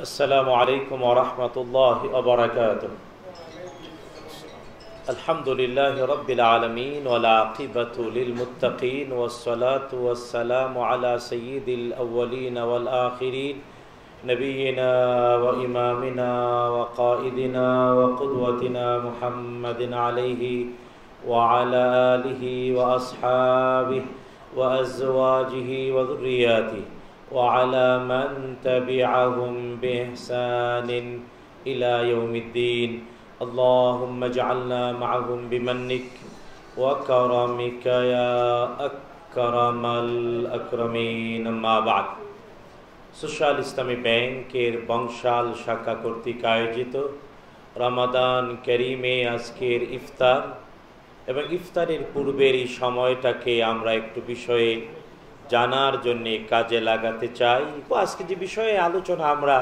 السلام عليكم ورحمة الله وبركاته الحمد لله رب العالمين والعاقبة للمتقين والصلاة والسلام على سيد الأولين والآخرين نبينا وإمامنا وقائدنا وقدوتنا محمد عليه وعلى آله وأصحابه وأزواجه وذرياته وعلى من تبعهم بإحسان إلى يوم الدين اللهم اجعلنا معهم بمنك وكرمك يا أكرم الأكرمين ما بعد social ইসলামী ব্যাংকের বংশাল শাখা কর্তৃক আয়োজিত রমাদান করিমে আজকের ইফতার এবং ইফতারের পূর্বের এই সময়টাকে আমরা একটু বিষয়ে জানার জন্যে কাজে লাগাতে চাই আজকে যে বিষয়ে আলোচনা আমরা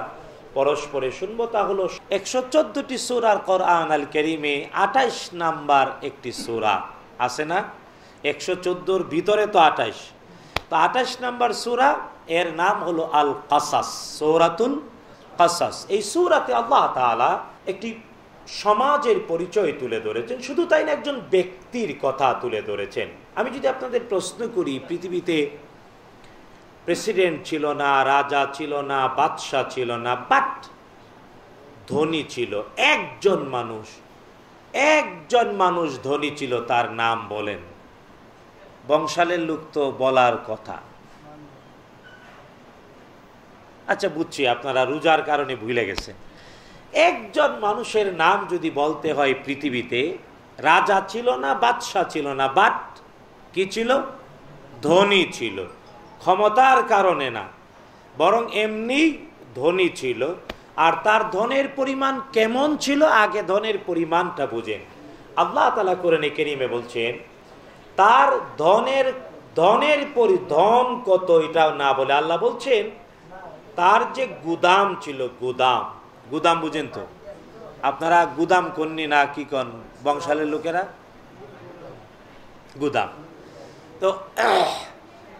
পরস্পরে শুনব তা হলো একশো চোদ্দটি সুরার আন আল কেরিমে আঠাইশ নাম্বার একটি সুরা আছে না একশো চোদ্দোর ভিতরে তো আঠাইশ তো আঠাইশ নাম্বার সুরা এর নাম হলো আল কাসাস সৌরাতুল কাসাস এই সুরাতে আল্লাহ তালা একটি সমাজের পরিচয় তুলে ধরেছেন শুধু তাই না একজন ব্যক্তির কথা তুলে ধরেছেন আমি যদি আপনাদের প্রশ্ন করি পৃথিবীতে প্রেসিডেন্ট ছিল না রাজা ছিল না বাদশাহ ছিল না বাট ধনী ছিল একজন মানুষ একজন মানুষ ধনী ছিল তার নাম বলেন বংশালের লোক তো বলার কথা আচ্ছা বুঝছি আপনারা রোজার কারণে ভুলে গেছে একজন মানুষের নাম যদি বলতে হয় পৃথিবীতে রাজা ছিল না বাদশাহ ছিল না বাট কি ছিল ধনী ছিল ক্ষমতার কারণে না বরং এমনি ধনী ছিল আর তার ধনের পরিমাণ কেমন ছিল আগে ধনের পরিমাণটা বুঝেন আল্লাহ তালা কোরআনে কেরিমে বলছেন তার ধনের ধনের পরি ধন কত এটাও না বলে আল্লাহ বলছেন তার যে গুদাম ছিল গুদাম গুদাম বুঝেন তো আপনারা গুদাম কন্যা না কি কন বংশালের লোকেরা গুদাম তো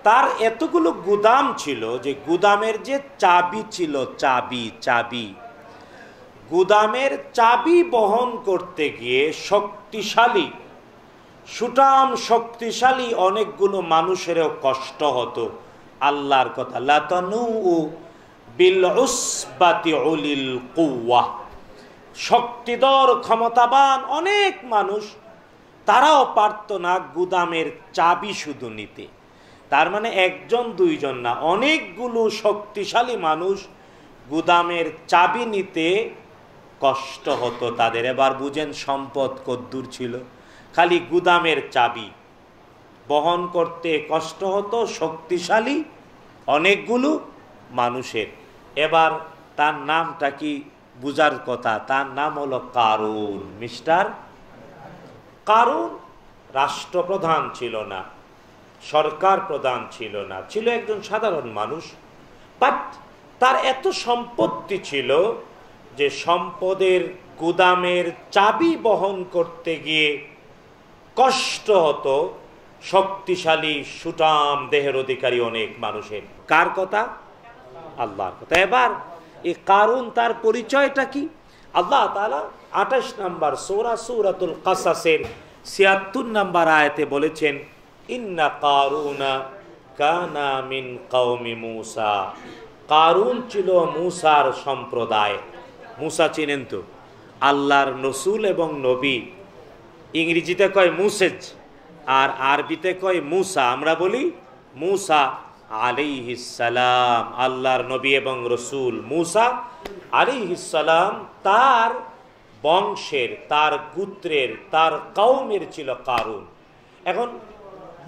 তার এতগুলো গুদাম ছিল যে গুদামের যে চাবি ছিল চাবি চাবি গুদামের চাবি বহন করতে গিয়ে শক্তিশালী সুটাম শক্তিশালী অনেকগুলো মানুষেরও কষ্ট হতো আল্লাহর কথা লাতানু বিল উসবাতি অলিল কুয়া শক্তিধর ক্ষমতাবান অনেক মানুষ তারাও পারত না গুদামের চাবি শুধু নিতে তার মানে একজন দুইজন না অনেকগুলো শক্তিশালী মানুষ গুদামের চাবি নিতে কষ্ট হতো তাদের এবার বুঝেন সম্পদ কদ্দূর ছিল খালি গুদামের চাবি বহন করতে কষ্ট হতো শক্তিশালী অনেকগুলো মানুষের এবার তার নামটা কি বুজার কথা তার নাম হলো কারুন মিস্টার কারুন রাষ্ট্রপ্রধান ছিল না সরকার প্রধান ছিল না ছিল একজন সাধারণ মানুষ বাট তার এত সম্পত্তি ছিল যে সম্পদের গুদামের চাবি বহন করতে গিয়ে কষ্ট হতো শক্তিশালী সুটাম দেহের অধিকারী অনেক মানুষের কার কথা আল্লাহর কথা এবার এ কারণ তার পরিচয়টা কি আল্লাহ তালা আঠাশ নাম্বার সৌরা সৌরাতুল কাসাসের ছিয়াত্তর নাম্বার আয়াতে বলেছেন ইন্না কারুনা কানা মিন কৌমি মূসা কারুন ছিল মূসার সম্প্রদায় মূসা চিনেন তো আল্লাহর নসুল এবং নবী ইংরেজিতে কয় মুসেজ আর আরবিতে কয় মূসা আমরা বলি মূসা আলিহিসালাম আল্লাহর নবী এবং রসুল মূসা আলিহিসালাম তার বংশের তার গুত্রের তার কাউমের ছিল কারুন এখন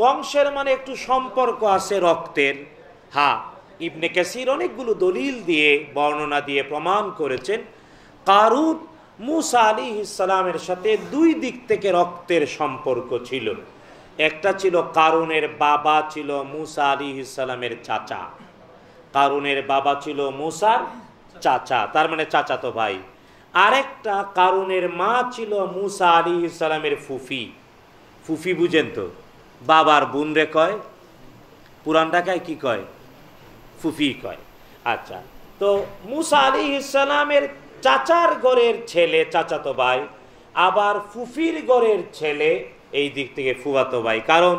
বংশের মানে একটু সম্পর্ক আছে রক্তের হা ইবনে ক্যাসির অনেকগুলো দলিল দিয়ে বর্ণনা দিয়ে প্রমাণ করেছেন কারুন মুসা আলী ইসালামের সাথে দুই দিক থেকে রক্তের সম্পর্ক ছিল একটা ছিল কারুনের বাবা ছিল মুসা আলী ইসালামের চাচা কারুনের বাবা ছিল মুসার চাচা তার মানে চাচা তো ভাই আরেকটা কারুনের মা ছিল মুসা আলী ইসালামের ফুফি ফুফি বুঝেন তো বাবার বোন রে কয় পুরান ঢাকায় কি কয় ফুফি কয় আচ্ছা তো মুসা আলী ইসালামের চাচার গড়ের ছেলে চাচাতো ভাই আবার ফুফির গড়ের ছেলে এই দিক থেকে ফুয়াতো ভাই কারণ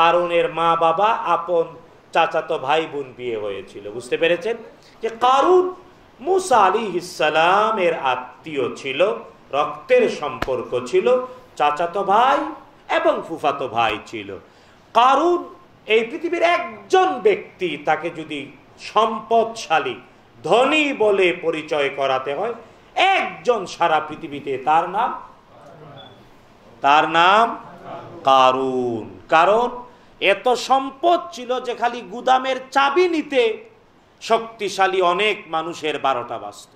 কারণের মা বাবা আপন চাচাতো ভাই বোন বিয়ে হয়েছিল বুঝতে পেরেছেন যে কারণ মুসা আলী ইসালামের আত্মীয় ছিল রক্তের সম্পর্ক ছিল চাচাতো ভাই এবং ফুফাতো ভাই ছিল কারুন এই পৃথিবীর একজন ব্যক্তি তাকে যদি সম্পদশালী ধনী বলে পরিচয় করাতে হয় একজন সারা পৃথিবীতে তার নাম তার নাম কারুন কারণ এত সম্পদ ছিল যে খালি গুদামের চাবি নিতে শক্তিশালী অনেক মানুষের বারোটা বাস্ত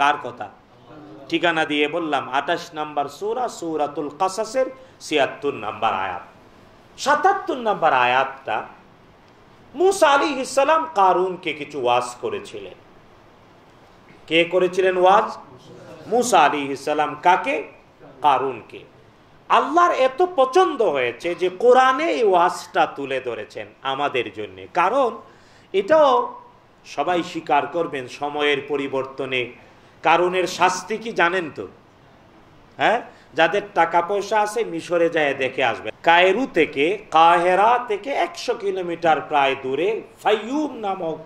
কার কথা ঠিকানা দিয়ে বললাম আঠাশ নাম্বার সুরা সৌরাতুল কাসাসের ছিয়াত্তর নাম্বার আয়াত সাতাত্তর নাম্বার আয়াতটা মুসা আলী ইসালাম কারুনকে কিছু ওয়াজ করেছিলেন কে করেছিলেন ওয়াজ মুসা আলী ইসালাম কাকে কারুনকে আল্লাহর এত পছন্দ হয়েছে যে কোরআনে এই ওয়াজটা তুলে ধরেছেন আমাদের জন্য কারণ এটাও সবাই স্বীকার করবেন সময়ের পরিবর্তনে কারণের শাস্তি কি জানেন তো হ্যাঁ যাদের টাকা পয়সা আছে মিশরে যায় দেখে আসবে কায়রু থেকে কাহেরা থেকে একশো কিলোমিটার প্রায় দূরে ফাইয়ুম নামক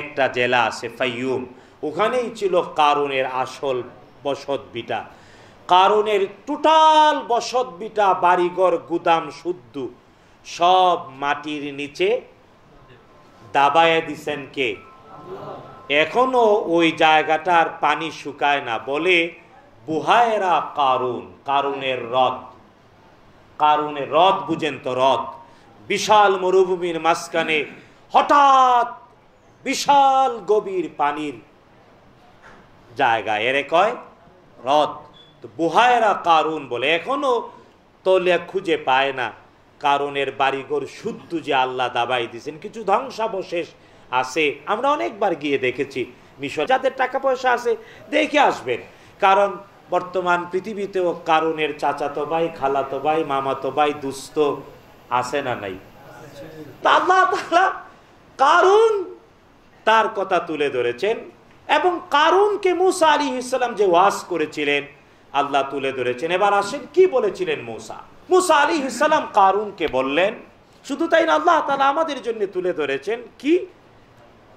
একটা জেলা আছে ফাইয়ুম ওখানেই ছিল কারণের আসল বসত বিটা কারণের টোটাল বসত বিটা বাড়িঘর গুদাম শুদ্ধ সব মাটির নিচে দাবায় দিছেন কে এখনো ওই জায়গাটার পানি শুকায় না বলে বুহায়রা কারুন কারুনের হ্রদ কারুনের হ্রদ বুঝেন তো হ্রদ বিশাল মরুভূমির মাঝখানে হঠাৎ বিশাল গভীর পানির জায়গা এরে কয় হ্রদ তো বুহায়েরা কারুন বলে এখনো তলিয়া খুঁজে পায় না কারণের বাড়িঘর শুদ্ধ যে আল্লাহ দাবাই দিয়েছেন কিছু ধ্বংসাবশেষ আছে আমরা অনেকবার গিয়ে দেখেছি মিশর যাদের টাকা পয়সা আছে দেখে আসবেন কারণ বর্তমান পৃথিবীতেও কারণের চাচাতো ভাই খালাতো ভাই মামাতো ভাই দুস্ত আছে না নাই কারণ তার কথা তুলে ধরেছেন এবং কারণকে মুসা আলী ইসলাম যে ওয়াস করেছিলেন আল্লাহ তুলে ধরেছেন এবার আসেন কি বলেছিলেন মুসা মুসা আলী ইসলাম কারুনকে বললেন শুধু তাই না আল্লাহ তালা আমাদের জন্য তুলে ধরেছেন কি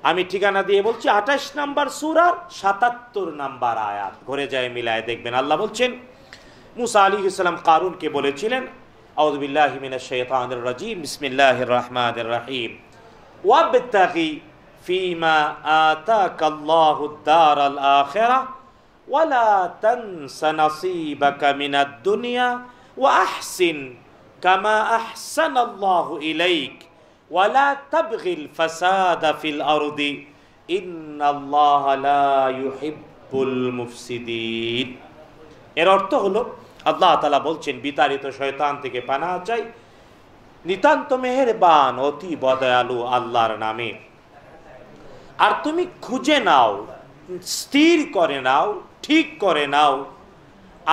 আমি ঠিকানা দিয়ে বলছি আঠাশ নাম্বার সুরার সাতাত্তর নাম্বার আয়াত ঘরে যায় মিলায় দেখবেন আল্লাহ বলছেন মুসা আলী ইসলাম কারুনকে বলেছিলেন আউদুবিল্লাহমিন শৈতান রাজিম বিসমিল্লাহ রহমান ফিমা আল ওয়ালা দুনিয়া কামা ওয়ালা তাবগিল ফাসাদা ফিল আরদি ইন্নাল্লাহ লা ইউহিব্বুল মুফসিদিন এর অর্থ হলো আল্লাহ তালা বলছেন বিতাড়িত শয়তান থেকে পানা চাই নিতান্ত মেহেরবান অতি বদয়ালু আল্লাহর নামে আর তুমি খুঁজে নাও স্থির করে নাও ঠিক করে নাও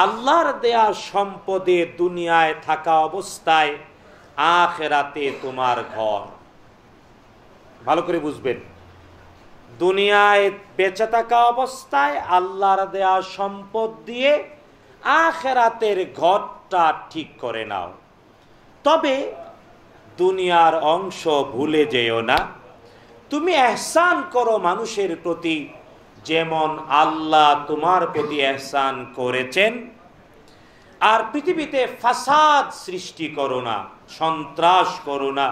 আল্লাহর দেয়া সম্পদে দুনিয়ায় থাকা অবস্থায় আখেরাতে তোমার ঘর ভালো করে বুঝবেন দুনিয়ায় বেঁচে থাকা অবস্থায় আল্লাহর দেয়া সম্পদ দিয়ে আখেরাতের ঘরটা ঠিক করে নাও তবে দুনিয়ার অংশ ভুলে যেও না তুমি এহসান করো মানুষের প্রতি যেমন আল্লাহ তোমার প্রতি এহসান করেছেন আর পৃথিবীতে ফাসাদ সৃষ্টি করো না সন্ত্রাস করো না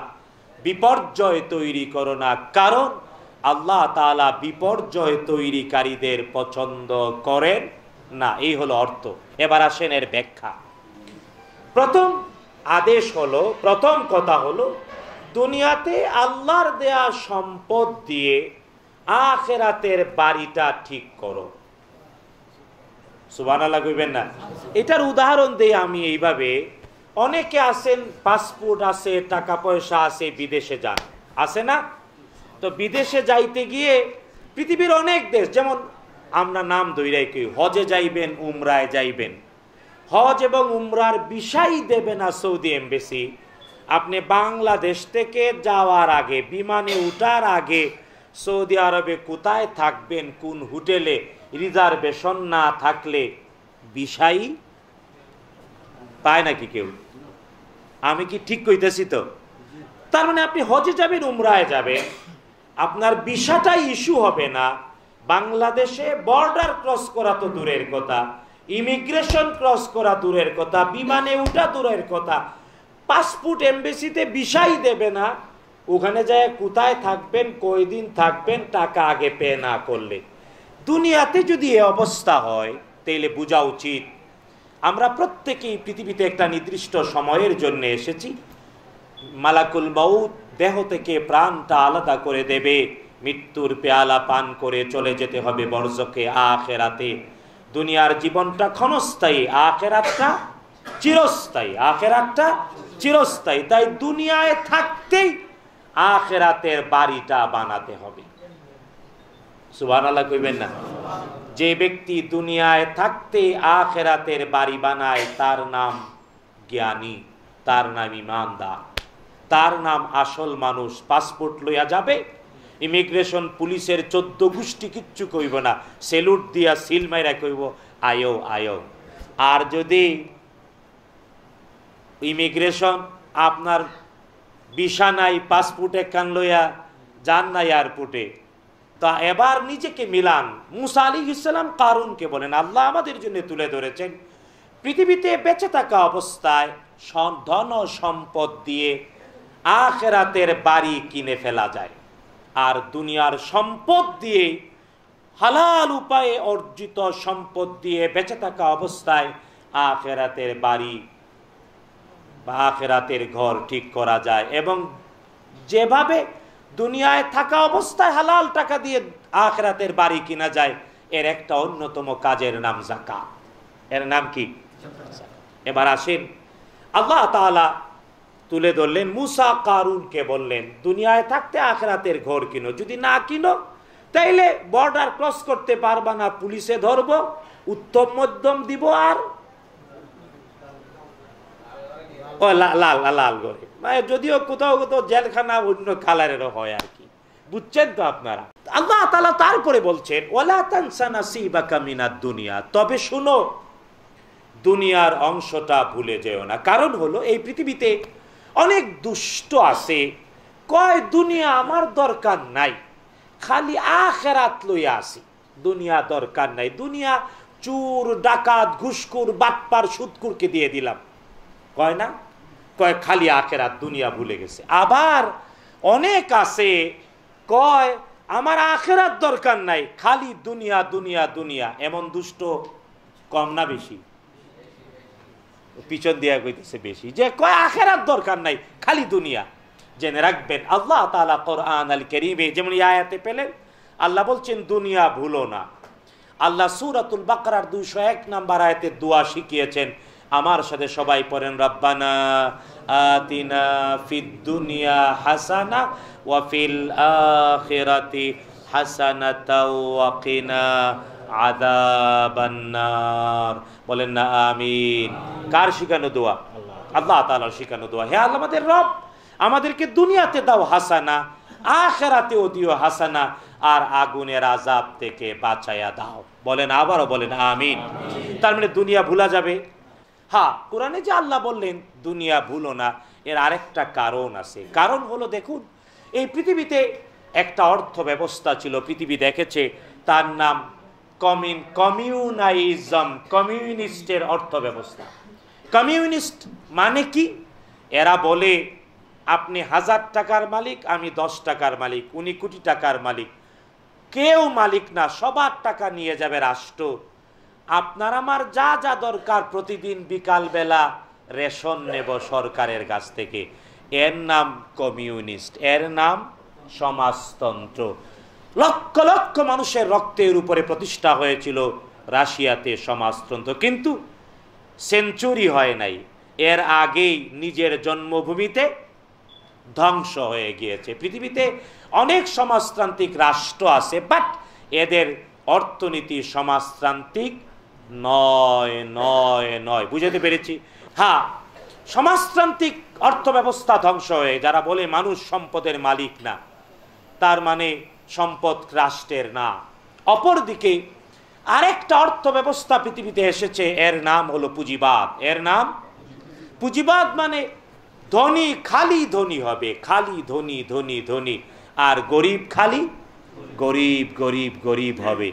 বিপর্যয় তৈরি করো না কারণ আল্লাহ তালা বিপর্যয় তৈরিকারীদের পছন্দ করেন না এই হলো অর্থ এবার আসেন এর ব্যাখ্যা প্রথম আদেশ হলো প্রথম কথা হলো দুনিয়াতে আল্লাহর দেয়া সম্পদ দিয়ে আখেরাতের বাড়িটা ঠিক করো সুবান আল্লাহ কইবেন না এটার উদাহরণ দিয়ে আমি এইভাবে অনেকে আছেন পাসপোর্ট আছে টাকা পয়সা আছে বিদেশে যান আছে না তো বিদেশে যাইতে গিয়ে পৃথিবীর অনেক দেশ যেমন আমরা নাম দৈরাই কই হজে যাইবেন উমরায় যাইবেন হজ এবং উমরার বিষাই দেবে না সৌদি এমবেসি আপনি বাংলাদেশ থেকে যাওয়ার আগে বিমানে উঠার আগে সৌদি আরবে কোথায় থাকবেন কোন হোটেলে রিজার্ভেশন না থাকলে বিষাই পায় নাকি কেউ আমি কি ঠিক কইতেছি তো তার মানে আপনি হজে যাবেন উমরায় যাবেন আপনার বিষাটাই ইস্যু হবে না বাংলাদেশে বর্ডার ক্রস করা তো দূরের কথা ইমিগ্রেশন ক্রস করা দূরের কথা বিমানে উঠা দূরের কথা পাসপোর্ট এমবেসিতে বিষাই দেবে না ওখানে যায় কোথায় থাকবেন কয়দিন থাকবেন টাকা আগে পে না করলে দুনিয়াতে যদি এ অবস্থা হয় তাইলে বোঝা উচিত আমরা প্রত্যেকেই পৃথিবীতে একটা নির্দিষ্ট সময়ের জন্য এসেছি মালাকুল মাউত দেহ থেকে প্রাণটা আলাদা করে দেবে মৃত্যুর পেয়ালা পান করে চলে যেতে হবে বর্জকে আখেরাতে দুনিয়ার জীবনটা ক্ষণস্থায়ী আখেরাতটা চিরস্থায়ী আখেরাতটা চিরস্থায়ী তাই দুনিয়ায় থাকতেই আখেরাতের বাড়িটা বানাতে হবে সুবান আল্লাহ কইবেন না যে ব্যক্তি দুনিয়ায় থাকতে আখেরাতের বাড়ি বানায় তার নাম জ্ঞানী তার নাম ইমানদার তার নাম আসল মানুষ পাসপোর্ট লইয়া যাবে ইমিগ্রেশন পুলিশের চোদ্দ গোষ্ঠী কিচ্ছু কইব না সেলুট দিয়া সিল মাইরা কইব আয়ো আয়ো আর যদি ইমিগ্রেশন আপনার বিশা নাই পাসপোর্ট একখান লইয়া যান না এয়ারপোর্টে তা এবার নিজেকে মিলান মুসা আলী ইসলাম কারুনকে বলেন আল্লাহ আমাদের জন্য তুলে ধরেছেন পৃথিবীতে বেঁচে থাকা অবস্থায় ধন সম্পদ দিয়ে আখেরাতের বাড়ি কিনে ফেলা যায় আর দুনিয়ার সম্পদ দিয়ে হালাল উপায়ে অর্জিত সম্পদ দিয়ে বেঁচে থাকা অবস্থায় আখেরাতের বাড়ি বা আখেরাতের ঘর ঠিক করা যায় এবং যেভাবে দুনিয়ায় থাকা অবস্থায় হালাল টাকা দিয়ে আখরাতের বাড়ি কিনা যায় এর একটা অন্যতম কাজের নাম জাকা এর নাম কি এবার আসেন আল্লাহ তালা তুলে ধরলেন মুসা কারুনকে বললেন দুনিয়ায় থাকতে আখরাতের ঘর কিনো যদি না কিনো তাইলে বর্ডার ক্রস করতে পারবা না পুলিশে ধরব উত্তম মধ্যম দিব আর ও লাল লাল গড়ে মানে যদিও কোথাও কোথাও জেলখানা অন্য কালারের হয় আর কি বুঝছেন তো আপনারা আল্লাহ তালা তারপরে বলছেন ওলা তানসানা বা কামিনা দুনিয়া তবে শুনো দুনিয়ার অংশটা ভুলে যেও না কারণ হলো এই পৃথিবীতে অনেক দুষ্ট আছে কয় দুনিয়া আমার দরকার নাই খালি আখেরাত লইয়া আসি দুনিয়া দরকার নাই দুনিয়া চুর ডাকাত ঘুসকুর বাটপার সুদকুরকে দিয়ে দিলাম কয় না কয় খালি আর দুনিয়া ভুলে গেছে আবার অনেক আছে কয় আমার আখেরার দরকার নাই খালি দুনিয়া দুনিয়া দুনিয়া এমন দুষ্ট কম না বেশি পিছন দিয়া কইতেছে বেশি যে কয় আখেরার দরকার নাই খালি দুনিয়া জেনে রাখবেন আল্লাহ তালা কোরআন আল কেরিবে যেমন আয়াতে পেলেন আল্লাহ বলছেন দুনিয়া ভুলো না আল্লাহ সুরাতুল বাকরার দুইশো এক নাম্বার আয়াতে দোয়া শিখিয়েছেন আমার সাথে সবাই পড়েন রব্বানা আতিনা ফিদ দুনিয়া হাসানা ওয়াফিল আখিরাতি হাসানাতা ওয়াকিনা আদাবান্নার বলেন না আমিন কার শিখানো দোয়া আল্লাহ তাআলার শিখানো দোয়া হে আল্লাহ আমাদের রব আমাদেরকে দুনিয়াতে দাও হাসানা আখিরাতে দিও হাসানা আর আগুনের আযাব থেকে বাঁচায়া দাও বলেন আবারও বলেন আমিন তার মানে দুনিয়া ভুলা যাবে হ্যাঁ কোরআনে যে আল্লাহ বললেন দুনিয়া ভুলো না এর আরেকটা কারণ আছে কারণ হলো দেখুন এই পৃথিবীতে একটা অর্থ ব্যবস্থা ছিল পৃথিবী দেখেছে তার নাম কমিউন কমিউনাইজম কমিউনিস্টের অর্থ ব্যবস্থা কমিউনিস্ট মানে কি এরা বলে আপনি হাজার টাকার মালিক আমি দশ টাকার মালিক উনি কোটি টাকার মালিক কেউ মালিক না সবার টাকা নিয়ে যাবে রাষ্ট্র আপনার আমার যা যা দরকার প্রতিদিন বিকালবেলা রেশন নেব সরকারের কাছ থেকে এর নাম কমিউনিস্ট এর নাম সমাজতন্ত্র লক্ষ লক্ষ মানুষের রক্তের উপরে প্রতিষ্ঠা হয়েছিল রাশিয়াতে সমাজতন্ত্র কিন্তু সেঞ্চুরি হয় নাই এর আগেই নিজের জন্মভূমিতে ধ্বংস হয়ে গিয়েছে পৃথিবীতে অনেক সমাজতান্ত্রিক রাষ্ট্র আছে বাট এদের অর্থনীতি সমাজতান্ত্রিক নয় নয় নয় বুঝাতে পেরেছি হ্যাঁ সমাজতান্ত্রিক অর্থব্যবস্থা ধ্বংস হয়ে যারা বলে মানুষ সম্পদের মালিক না তার মানে সম্পদ রাষ্ট্রের না অপরদিকে আরেকটা অর্থ ব্যবস্থা পৃথিবীতে এসেছে এর নাম হলো পুঁজিবাদ এর নাম পুঁজিবাদ মানে ধনী খালি ধনী হবে খালি ধনী ধনী ধনী আর গরিব খালি গরিব গরিব গরিব হবে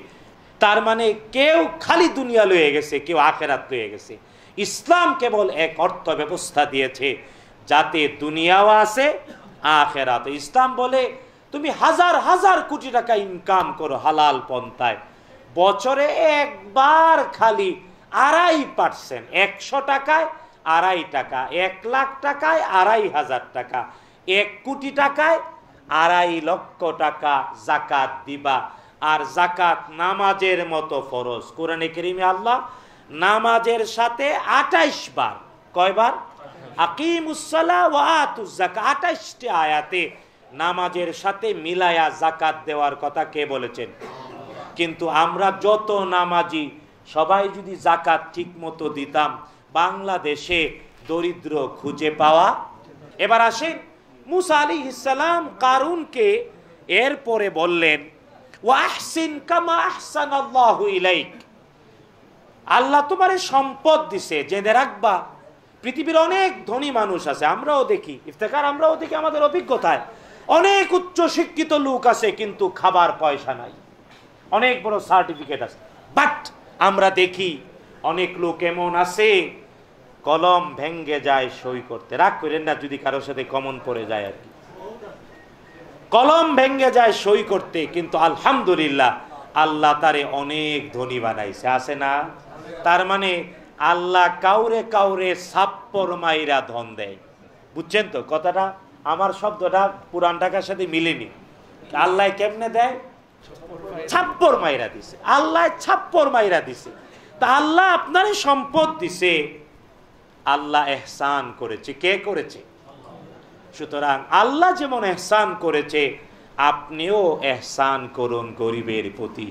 তার মানে কেউ খালি দুনিয়া লয়ে গেছে কেউ আখেরাত লয়ে গেছে ইসলাম কেবল এক অর্থ ব্যবস্থা দিয়েছে যাতে দুনিয়াও আছে আখেরাত ইসলাম বলে তুমি হাজার হাজার কোটি টাকা ইনকাম করো হালাল পন্থায় বছরে একবার খালি আড়াই পার্সেন্ট একশো টাকায় আড়াই টাকা এক লাখ টাকায় আড়াই হাজার টাকা এক কোটি টাকায় আড়াই লক্ষ টাকা জাকাত দিবা আর জাকাত নামাজের মতো ফরজ কোরআনে করিমে আল্লাহ নামাজের সাথে আটাইশ বার কয়বার আকিমুসালা ও আতুজাকা আটাইশটি আয়াতে নামাজের সাথে মিলায়া জাকাত দেওয়ার কথা কে বলেছেন কিন্তু আমরা যত নামাজি সবাই যদি জাকাত ঠিক মতো দিতাম বাংলাদেশে দরিদ্র খুঁজে পাওয়া এবার আসেন মুসা আলী ইসালাম কারুনকে এরপরে বললেন ওয়াহসিন কামা আহসান আল্লাহ ইলাইক আল্লাহ তোমারে সম্পদ দিছে জেনে রাখবা পৃথিবীর অনেক ধনী মানুষ আছে আমরাও দেখি ইফতেকার আমরাও দেখি আমাদের অভিজ্ঞতায় অনেক উচ্চ শিক্ষিত লোক আছে কিন্তু খাবার পয়সা নাই অনেক বড় সার্টিফিকেট আছে বাট আমরা দেখি অনেক লোক এমন আছে কলম ভেঙ্গে যায় সই করতে রাগ করেন না যদি কারোর সাথে কমন পড়ে যায় আর কি কলম ভেঙ্গে যায় সই করতে কিন্তু আলহামদুলিল্লাহ আল্লাহ তারে অনেক ধনী বানাইছে আছে না তার মানে আল্লাহ কাউরে কাউরে সাপ্পর মাইরা ধন দেয় বুঝছেন তো কথাটা আমার শব্দটা পুরান ঢাকার সাথে মিলেনি আল্লাহ কেমনে দেয় ছাপ্পর মাইরা দিছে আল্লাহ ছাপ্পর মাইরা দিছে তা আল্লাহ আপনারই সম্পদ দিছে আল্লাহ এহসান করেছে কে করেছে সুতরাং আল্লাহ যেমন এহসান করেছে আপনিও এহসান করুন গরিবের প্রতি